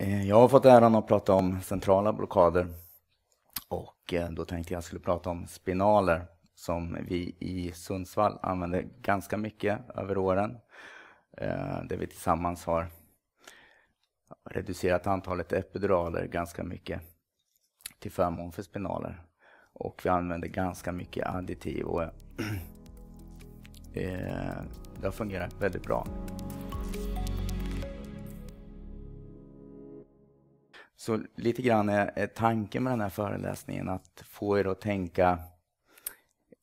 Eh, jag har fått äran att prata om centrala blockader och eh, då tänkte jag skulle prata om spinaler som vi i Sundsvall använder ganska mycket över åren. Eh, där vi tillsammans har reducerat antalet epiduraler ganska mycket till förmån för spinaler. Och vi använder ganska mycket additiv och det har fungerat väldigt bra. Så lite grann är, är tanken med den här föreläsningen att få er att tänka,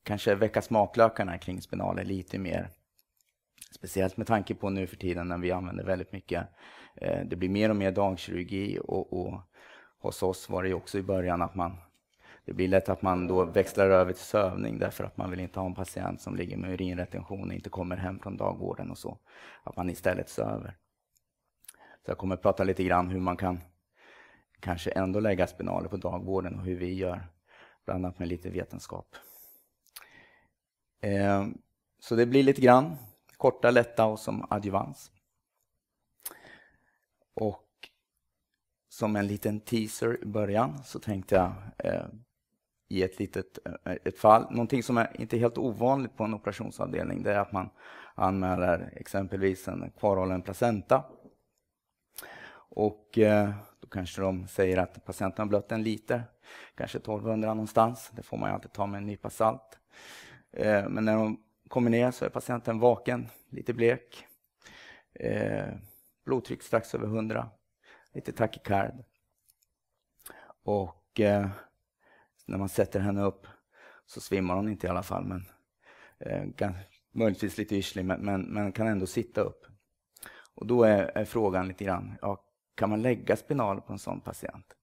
kanske väcka smaklökarna kring spinaler lite mer. Speciellt med tanke på nu för tiden när vi använder väldigt mycket, eh, det blir mer och mer dagkirurgi och, och hos oss var det också i början att man det blir lätt att man då växlar över till sövning därför att man vill inte ha en patient som ligger med urinretention och inte kommer hem från dagvården och så. Att man istället söver. Så jag kommer att prata lite grann hur man kan kanske ändå lägga spinaler på dagvården och hur vi gör, bland annat med lite vetenskap. Eh, så det blir lite grann korta, lätta och som adjuvans. Och som en liten teaser i början så tänkte jag ge eh, ett litet eh, ett fall, någonting som är inte helt ovanligt på en operationsavdelning, det är att man anmäler exempelvis en kvarhållen placenta. Och då kanske de säger att patienten har blött en liter, kanske 1200 någonstans. Det får man ju alltid ta med en nypa salt. Eh, men när de kommer ner så är patienten vaken, lite blek. Eh, blodtryck strax över 100, lite tacykard. Och eh, när man sätter henne upp så svimmar hon inte i alla fall, men möjligtvis lite yrslig, men, men, men, kan ändå sitta upp. Och då är, är frågan lite grann, ja, kan man lägga spinal på en sån patient?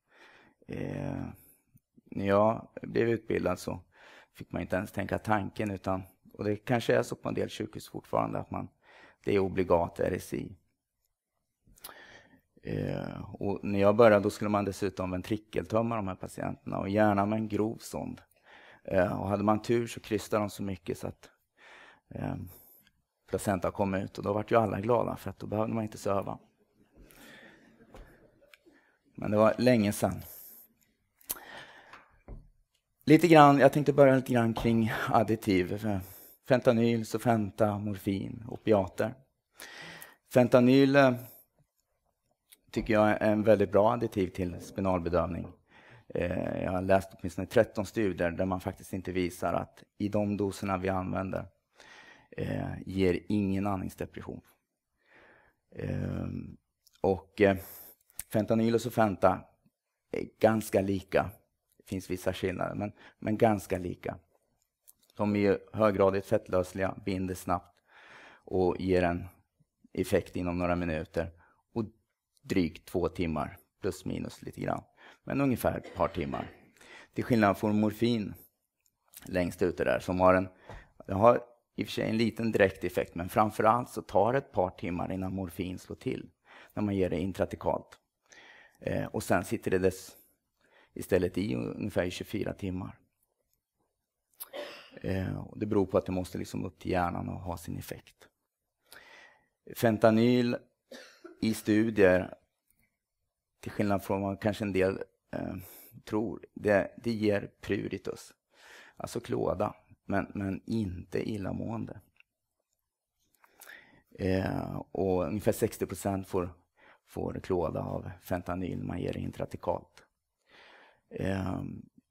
Eh, när jag blev utbildad så fick man inte ens tänka tanken. utan och Det kanske är så på en del sjukhus fortfarande att man, det är obligat RSI. Eh, och när jag började då skulle man dessutom ventrikeltömma de här patienterna och gärna med en grov sond. Eh, och hade man tur så krystade de så mycket så att eh, placenta kom ut och då vart ju alla glada för att då behövde man inte söva. Men det var länge sedan. Lite grann, jag tänkte börja lite grann kring additiv. Fentanyl, Sofenta, morfin, opiater. Fentanyl eh, tycker jag är en väldigt bra additiv till spinalbedövning. Eh, jag har läst åtminstone 13 studier där man faktiskt inte visar att i de doserna vi använder eh, ger ingen andningsdepression. Och Fentanyl och fenta är ganska lika. Det finns vissa skillnader, men, men ganska lika. De är höggradigt fettlösliga, binder snabbt och ger en effekt inom några minuter och drygt två timmar, plus minus lite grann. Men ungefär ett par timmar. Till skillnad från morfin längst ute där som har en, har i och för sig en liten direkt effekt men framförallt så tar det ett par timmar innan morfin slår till när man ger det intratikalt. Eh, och sen sitter det dess, istället i ungefär 24 timmar. Eh, och det beror på att det måste liksom upp till hjärnan och ha sin effekt. Fentanyl i studier, till skillnad från vad kanske en del eh, tror, det, det ger pruritus, alltså klåda, men, men inte illamående. Eh, och ungefär 60 procent får får klåda av fentanyl, man ger intratikalt. Eh,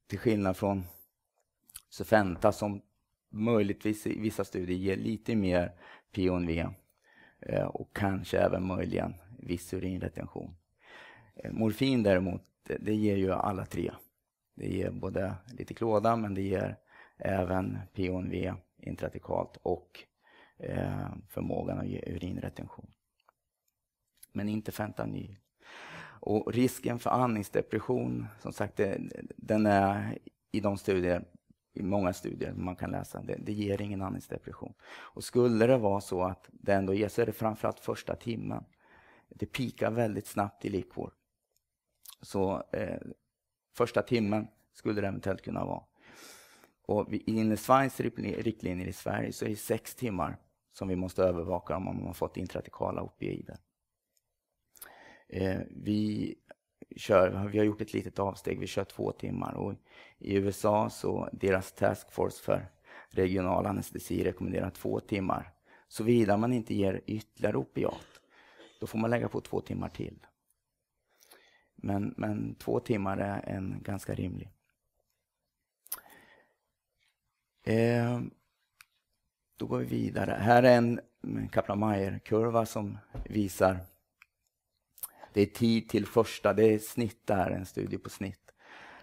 till skillnad från Sufenta som möjligtvis i vissa studier ger lite mer PONV eh, och kanske även möjligen viss urinretention. Eh, morfin däremot, det ger ju alla tre. Det ger både lite klåda men det ger även PONV intratikalt och eh, förmågan att ge urinretention men inte fentanyl. Och risken för andningsdepression, som sagt, det, den är i de studier, i många studier man kan läsa, det, det ger ingen andningsdepression. Och skulle det vara så att det ändå ger så är det framförallt första timmen. Det pikar väldigt snabbt i likvor. Så eh, första timmen skulle det eventuellt kunna vara. Och enligt Sveriges riktlinjer i Sverige så är det sex timmar som vi måste övervaka om man har fått intratikala opioider. Eh, vi, kör, vi har gjort ett litet avsteg, vi kör två timmar. Och I USA så deras taskforce för regional anestesi rekommenderar två timmar. Såvida man inte ger ytterligare opiat, då får man lägga på två timmar till. Men, men två timmar är en ganska rimlig. Eh, då går vi vidare. Här är en kaplan-Meier-kurva som visar det är tid till första, det är snitt det en studie på snitt.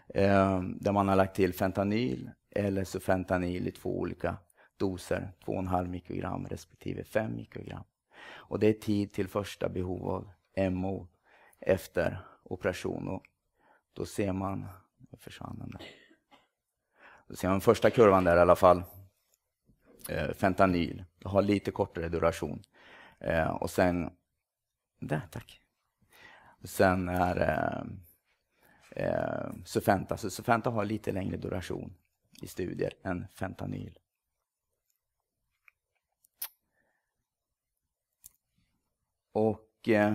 Eh, där man har lagt till fentanyl eller sufentanyl i två olika doser, 2,5 mikrogram respektive 5 mikrogram. Och det är tid till första behov av MO efter operation. Och då ser man, nu försvann den där. Då ser man första kurvan där i alla fall. Ehm, fentanyl, det har lite kortare duration. Ehm, och sen, där tack. Sen är eh, eh, Sufenta. Så Sufenta har lite längre duration i studier än fentanyl. Och eh,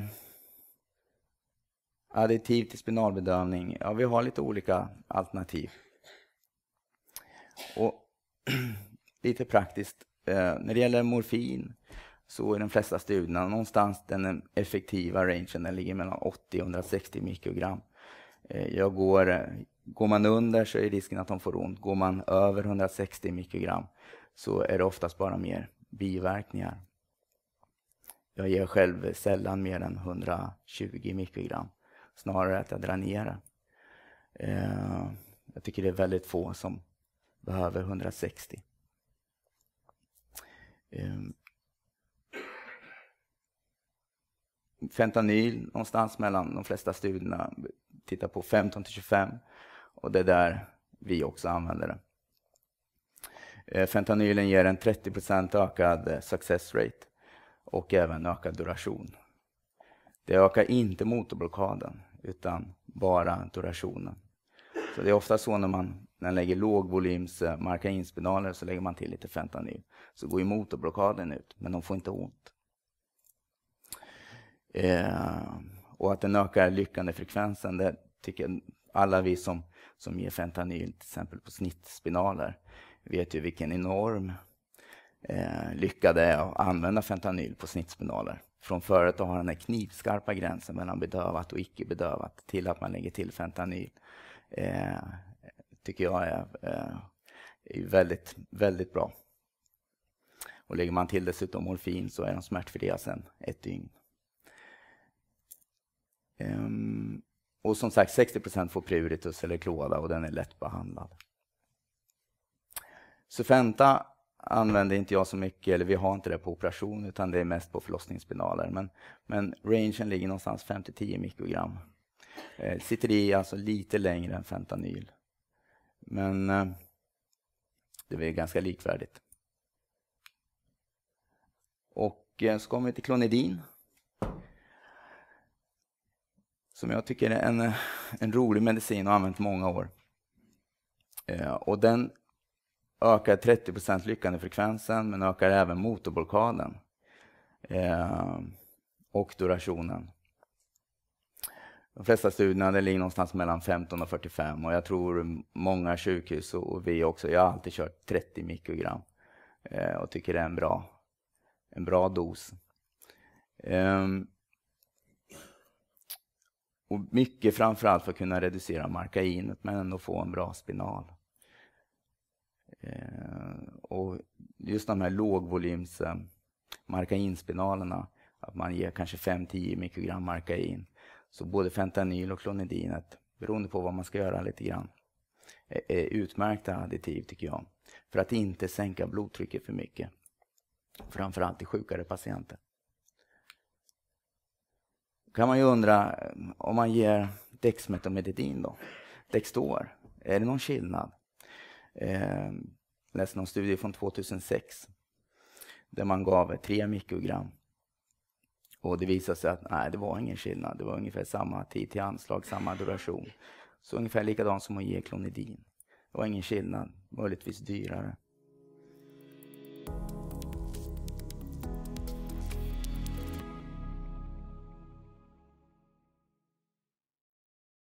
additiv till spinalbedövning. Ja, vi har lite olika alternativ. Och lite praktiskt. Eh, när det gäller morfin så i de flesta studierna någonstans den effektiva rangen den ligger mellan 80 och 160 mikrogram. Eh, jag går, eh, går man under så är risken att de får ont. Går man över 160 mikrogram så är det oftast bara mer biverkningar. Jag ger själv sällan mer än 120 mikrogram, snarare att jag drar ner eh, Jag tycker det är väldigt få som behöver 160. fentanyl någonstans mellan de flesta studierna tittar på 15 till 25 och det är där vi också använder det. Eh, fentanylen ger en 30 ökad eh, success rate och även ökad duration. Det ökar inte motorblockaden utan bara durationen. Så det är ofta så när man, när man lägger lågvolyms eh, markainspinaler så lägger man till lite fentanyl. Så går ju motorblockaden ut, men de får inte ont. Eh, och att den ökar lyckandefrekvensen, det tycker alla vi som, som ger fentanyl till exempel på snittspinaler vet ju vilken enorm eh, lycka det är att använda fentanyl på snittspinaler. Från förut att ha den här knivskarpa gränsen mellan bedövat och icke bedövat till att man lägger till fentanyl eh, tycker jag är, eh, är väldigt, väldigt bra. Och lägger man till dessutom morfin så är de smärtfria sen ett dygn. Ehm, och som sagt, 60 procent får pruritus eller klåda och den är lättbehandlad. Sufenta använder inte jag så mycket, eller vi har inte det på operation, utan det är mest på förlossningsspinaler. Men, men rangen ligger någonstans 5-10 mikrogram. Eh, sitter i alltså lite längre än fentanyl. Men eh, det är ganska likvärdigt. Och eh, så kommer vi till klonidin som jag tycker är en, en rolig medicin och har använt många år. Eh, och den ökar 30 lyckandefrekvensen men ökar även motorblokaden eh, och durationen. De flesta studierna ligger någonstans mellan 15 och 45 och jag tror många sjukhus och vi också, jag har alltid kört 30 mikrogram eh, och tycker det är en bra, en bra dos. Um, och mycket framförallt för att kunna reducera markainet men ändå få en bra spinal. Eh, och just de här lågvolyms eh, markainspinalerna, att man ger kanske 5-10 mikrogram markain. Så både fentanyl och klonidinet, beroende på vad man ska göra lite grann, är utmärkta additiv tycker jag. För att inte sänka blodtrycket för mycket. Framförallt i sjukare patienter kan man ju undra, eh, om man ger dexmetomedidin då, Dextor, är det någon skillnad? Eh, läste någon studie från 2006 där man gav 3 mikrogram. Och det visade sig att nej, det var ingen skillnad. Det var ungefär samma tid till anslag, samma duration. Så ungefär likadant som att ge klonidin. Det var ingen skillnad, möjligtvis dyrare.